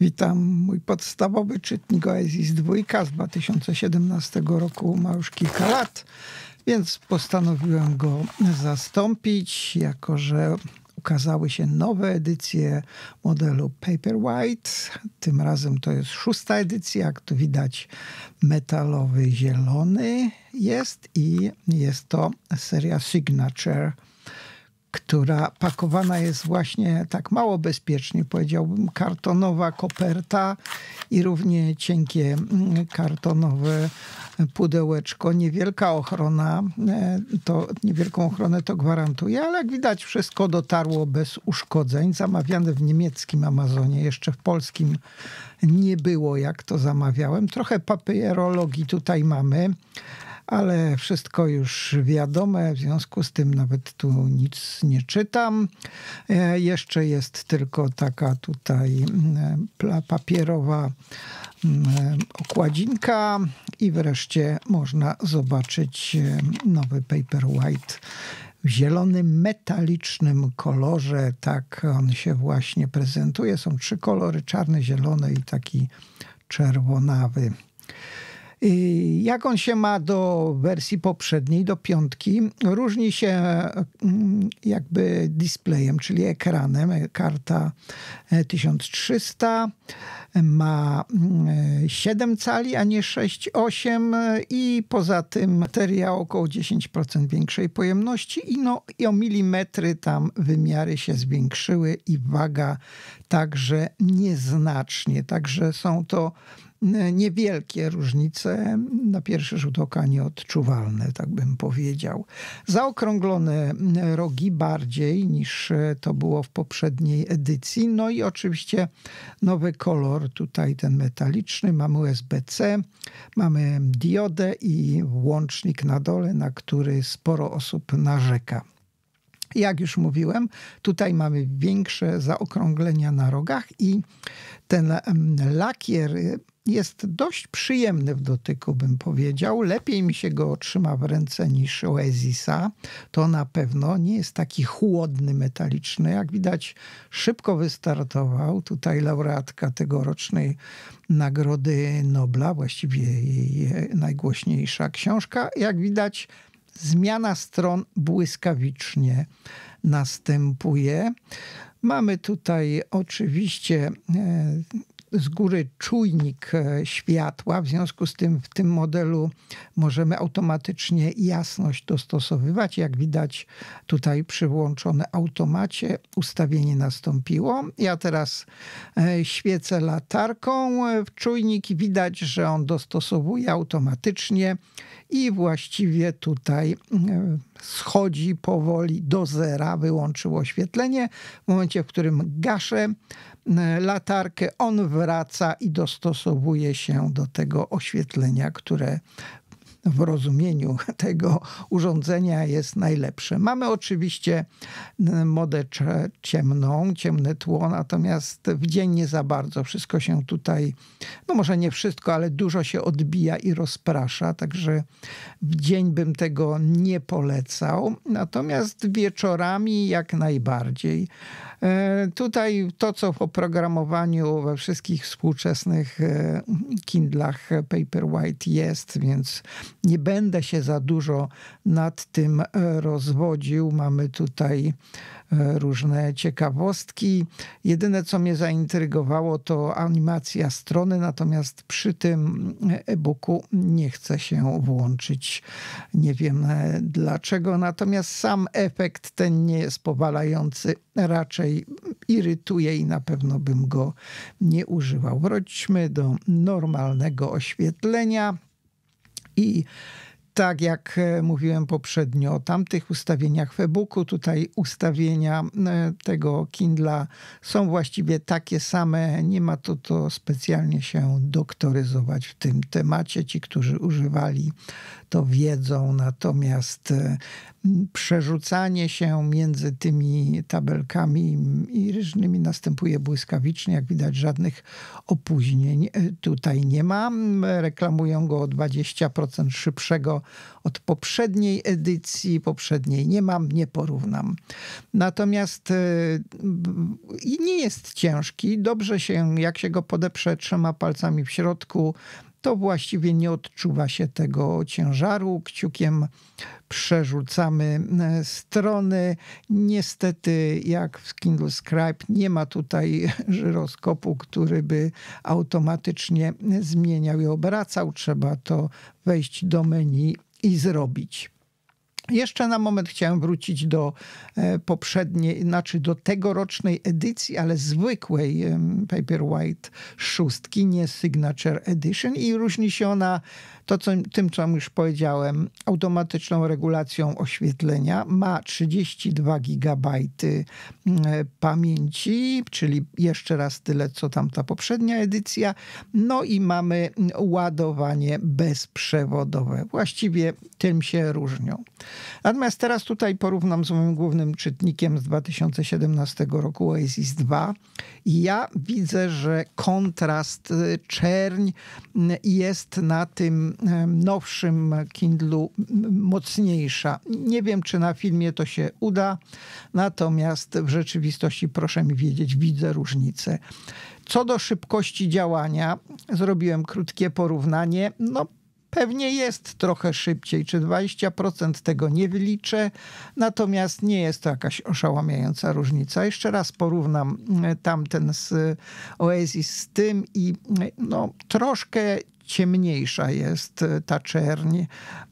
Witam. Mój podstawowy czytnik Oasis 2 z 2017 roku ma już kilka lat, więc postanowiłem go zastąpić, jako że ukazały się nowe edycje modelu Paperwhite. Tym razem to jest szósta edycja, jak tu widać metalowy zielony jest i jest to seria Signature która pakowana jest właśnie tak mało bezpiecznie, powiedziałbym, kartonowa koperta i równie cienkie mm, kartonowe pudełeczko. Niewielka ochrona, e, to niewielką ochronę to gwarantuje, ale jak widać wszystko dotarło bez uszkodzeń. Zamawiane w niemieckim Amazonie, jeszcze w polskim nie było jak to zamawiałem. Trochę papierologii tutaj mamy ale wszystko już wiadome, w związku z tym nawet tu nic nie czytam. E, jeszcze jest tylko taka tutaj mm, papierowa mm, okładzinka i wreszcie można zobaczyć e, nowy Paperwhite w zielonym, metalicznym kolorze. Tak on się właśnie prezentuje. Są trzy kolory, czarny, zielony i taki czerwonawy. Jak on się ma do wersji poprzedniej, do piątki? Różni się mm, jakby displayem, czyli ekranem. Karta 1300 e, ma 7 mm, cali, a nie 6,8 i poza tym materiał około 10% większej pojemności i, no, i o milimetry tam wymiary się zwiększyły i waga także nieznacznie. Także są to niewielkie różnice, na pierwszy rzut oka nieodczuwalne, tak bym powiedział. Zaokrąglone rogi bardziej niż e, to było w poprzedniej edycji. No i oczywiście nowy kolor, tutaj ten metaliczny. Mamy USB-C, mamy diodę i łącznik na dole, na który sporo osób narzeka. Jak już mówiłem, tutaj mamy większe zaokrąglenia na rogach i ten lakier jest dość przyjemny w dotyku, bym powiedział. Lepiej mi się go otrzyma w ręce niż Oasisa. To na pewno nie jest taki chłodny, metaliczny. Jak widać, szybko wystartował. Tutaj laureatka tegorocznej Nagrody Nobla, właściwie jej najgłośniejsza książka. Jak widać, zmiana stron błyskawicznie następuje. Mamy tutaj oczywiście e, z góry czujnik e, światła, w związku z tym w tym modelu możemy automatycznie jasność dostosowywać. Jak widać tutaj przy włączonym automacie ustawienie nastąpiło. Ja teraz e, świecę latarką e, w czujnik i widać, że on dostosowuje automatycznie i właściwie tutaj schodzi powoli do zera, wyłączyło oświetlenie. W momencie, w którym gaszę e, latarkę, on wraca i dostosowuje się do tego oświetlenia, które w rozumieniu tego urządzenia jest najlepsze. Mamy oczywiście modę ciemną, ciemne tło, natomiast w dzień nie za bardzo. Wszystko się tutaj, no może nie wszystko, ale dużo się odbija i rozprasza, także w dzień bym tego nie polecał. Natomiast wieczorami jak najbardziej. E, tutaj to, co w oprogramowaniu we wszystkich współczesnych e, Kindlach Paperwhite jest, więc nie będę się za dużo nad tym e, rozwodził. Mamy tutaj e, różne ciekawostki. Jedyne, co mnie zaintrygowało, to animacja strony, natomiast przy tym e-booku nie chcę się włączyć. Nie wiem e, dlaczego, natomiast sam efekt ten nie jest powalający, raczej irytuje i na pewno bym go nie używał. Wróćmy do normalnego oświetlenia. I tak jak e, mówiłem poprzednio o tamtych ustawieniach w e-booku, tutaj ustawienia e, tego Kindla są właściwie takie same. Nie ma to, to specjalnie się doktoryzować w tym temacie. Ci, którzy używali to wiedzą, natomiast e, przerzucanie się między tymi tabelkami i różnymi następuje błyskawicznie. Jak widać, żadnych opóźnień e, tutaj nie ma. Reklamują go o 20% szybszego od poprzedniej edycji. Poprzedniej nie mam, nie porównam. Natomiast e, nie jest ciężki. Dobrze się, jak się go podeprze trzema palcami w środku, to właściwie nie odczuwa się tego ciężaru. Kciukiem przerzucamy e, strony. Niestety, jak w Kindle Scribe, nie ma tutaj żyroskopu, który by automatycznie zmieniał i obracał. Trzeba to wejść do menu i zrobić. Jeszcze na moment chciałem wrócić do e, poprzedniej, znaczy do tegorocznej edycji, ale zwykłej paper white szóstki, nie Signature Edition i różni się ona to co, tym, co już powiedziałem, automatyczną regulacją oświetlenia. Ma 32 GB mm, pamięci, czyli jeszcze raz tyle, co tam ta poprzednia edycja. No i mamy mm, ładowanie bezprzewodowe. Właściwie tym się różnią. Natomiast teraz tutaj porównam z moim głównym czytnikiem z 2017 roku Oasis 2. Ja widzę, że kontrast y, czerń mm, jest na tym nowszym Kindlu mocniejsza. Nie wiem, czy na filmie to się uda, natomiast w rzeczywistości proszę mi wiedzieć, widzę różnicę. Co do szybkości działania, zrobiłem krótkie porównanie. No, Pewnie jest trochę szybciej, czy 20% tego nie wyliczę, natomiast nie jest to jakaś oszałamiająca różnica. Jeszcze raz porównam e, tamten z e, Oasis z tym i e, no, troszkę ciemniejsza jest ta czerń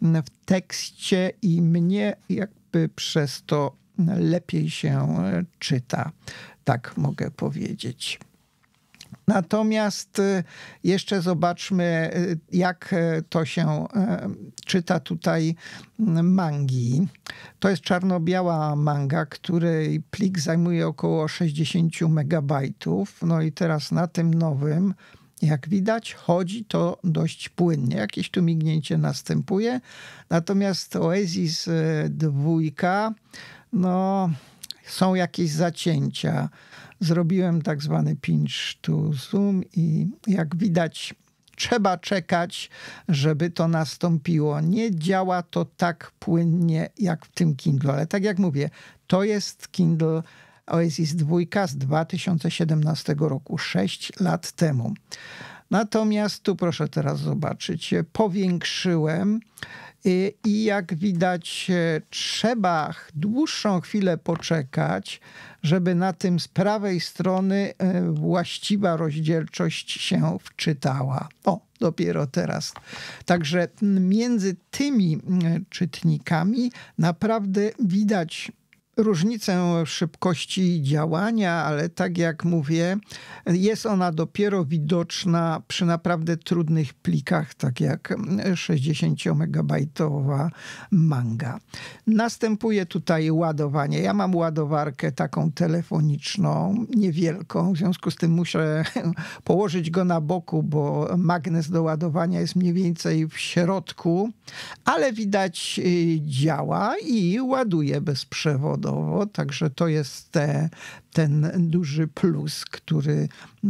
w tekście i mnie jakby przez to lepiej się czyta. Tak mogę powiedzieć. Natomiast y, jeszcze zobaczmy, y, jak y, to się czyta tutaj mm, mangi. To jest czarno-biała manga, której plik zajmuje około 60 megabajtów. No i teraz na tym nowym jak widać, chodzi to dość płynnie. Jakieś tu mignięcie następuje. Natomiast Oasis 2, no, są jakieś zacięcia zrobiłem tak zwany pinch to zoom i jak widać trzeba czekać, żeby to nastąpiło. Nie działa to tak płynnie jak w tym Kindle, ale tak jak mówię, to jest Kindle Oasis 2 z 2017 roku, 6 lat temu. Natomiast tu proszę teraz zobaczyć, powiększyłem Y, I jak widać, e, trzeba dłuższą chwilę poczekać, żeby na tym z prawej strony e, właściwa rozdzielczość się wczytała. O, dopiero teraz. Także między tymi czytnikami naprawdę widać różnicę szybkości działania, ale tak jak mówię, jest ona dopiero widoczna przy naprawdę trudnych plikach, tak jak 60-megabajtowa manga. Następuje tutaj ładowanie. Ja mam ładowarkę taką telefoniczną, niewielką, w związku z tym muszę położyć go na boku, bo magnes do ładowania jest mniej więcej w środku, ale widać y, działa i ładuje bez przewodu zawodowo, także to jest te, ten duży plus, który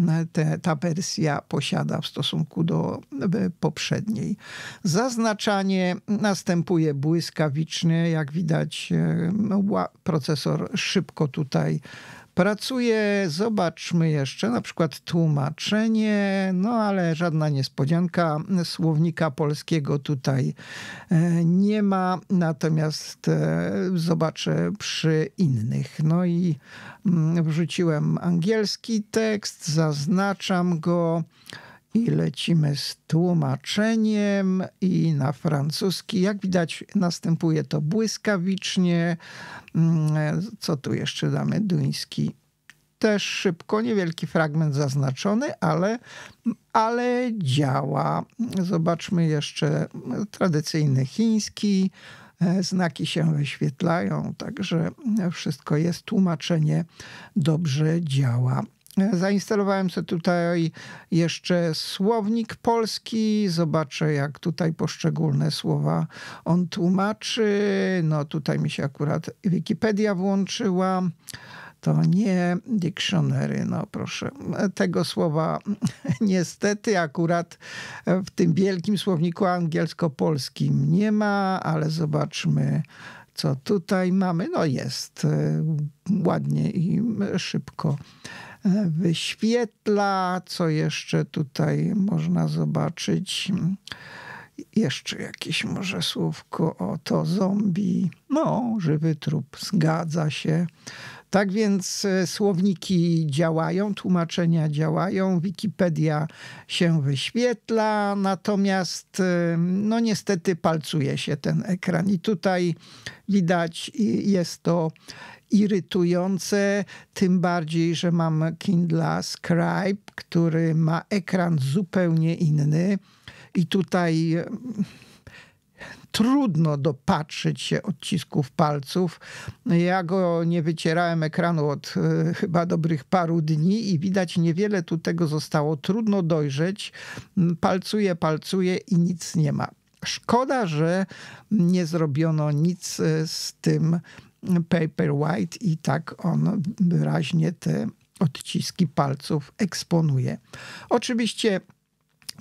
e, te, ta wersja posiada w stosunku do e, poprzedniej. Zaznaczanie następuje błyskawicznie, jak widać e, procesor szybko tutaj Pracuje, zobaczmy jeszcze, na przykład tłumaczenie, no ale żadna niespodzianka, słownika polskiego tutaj e, nie ma, natomiast e, zobaczę przy innych. No i mm, wrzuciłem angielski tekst, zaznaczam go i lecimy z tłumaczeniem i na francuski. Jak widać, następuje to błyskawicznie. Mm, co tu jeszcze damy? Duński też szybko, niewielki fragment zaznaczony, ale, ale działa. Zobaczmy jeszcze tradycyjny chiński. E, znaki się wyświetlają, także wszystko jest. Tłumaczenie dobrze działa. Zainstalowałem sobie tutaj jeszcze słownik polski. Zobaczę, jak tutaj poszczególne słowa on tłumaczy. No tutaj mi się akurat Wikipedia włączyła. To nie dictionary, no proszę. Tego słowa niestety akurat w tym wielkim słowniku angielsko-polskim nie ma, ale zobaczmy co tutaj mamy. No jest y, ładnie i szybko wyświetla. Co jeszcze tutaj można zobaczyć? Jeszcze jakieś może słówko o to zombie. No, żywy trup, zgadza się. Tak więc e, słowniki działają, tłumaczenia działają, Wikipedia się wyświetla, natomiast e, no niestety palcuje się ten ekran i tutaj widać jest to irytujące, tym bardziej, że mam Kindle Scribe, który ma ekran zupełnie inny i tutaj trudno dopatrzyć się odcisków palców. Ja go nie wycierałem ekranu od e, chyba dobrych paru dni i widać niewiele tu tego zostało. Trudno dojrzeć. Palcuję, palcuję i nic nie ma. Szkoda, że nie zrobiono nic e, z tym Paperwhite i tak on wyraźnie te odciski palców eksponuje. Oczywiście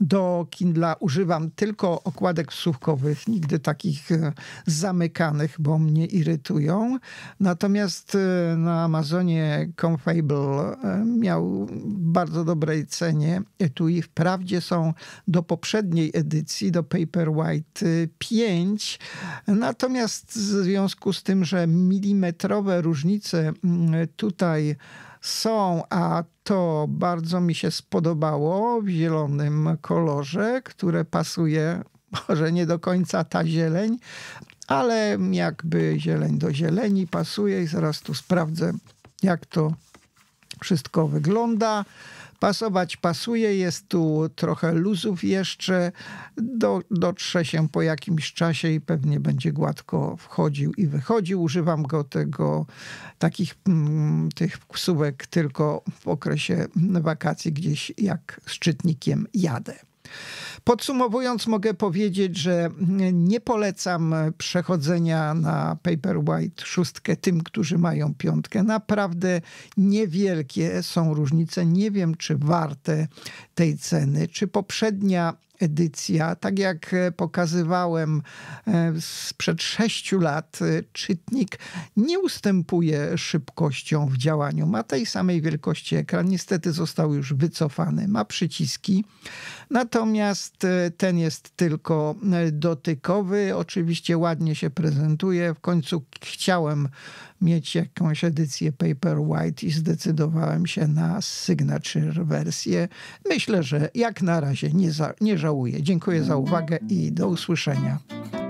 do Kindla używam tylko okładek słuchkowych, nigdy takich e, zamykanych, bo mnie irytują. Natomiast e, na Amazonie Confable e, miał bardzo dobrej cenie etui. Wprawdzie są do poprzedniej edycji, do Paperwhite 5, natomiast w związku z tym, że milimetrowe różnice tutaj są, a to bardzo mi się spodobało w zielonym kolorze, które pasuje może nie do końca ta zieleń, ale jakby zieleń do zieleni pasuje i zaraz tu sprawdzę, jak to wszystko wygląda pasować pasuje. Jest tu trochę luzów jeszcze. Do, dotrze się po jakimś czasie i pewnie będzie gładko wchodził i wychodził. Używam go tego, takich m, mm, tych słówek tylko w okresie wakacji gdzieś jak z czytnikiem jadę. Podsumowując, mogę powiedzieć, że nie polecam przechodzenia na Paperwhite 6 tym, którzy mają piątkę. Naprawdę niewielkie są różnice. Nie wiem, czy warte tej ceny, czy poprzednia edycja. Tak jak pokazywałem e, sprzed sześciu lat, e, czytnik nie ustępuje szybkością w działaniu. Ma tej samej wielkości ekran. Niestety został już wycofany. Ma przyciski. Natomiast ten jest tylko e, dotykowy. Oczywiście ładnie się prezentuje. W końcu chciałem mieć jakąś edycję paper white i zdecydowałem się na Signature wersję. Myślę, że jak na razie nie, za, nie żałuję. Dziękuję za uwagę i do usłyszenia.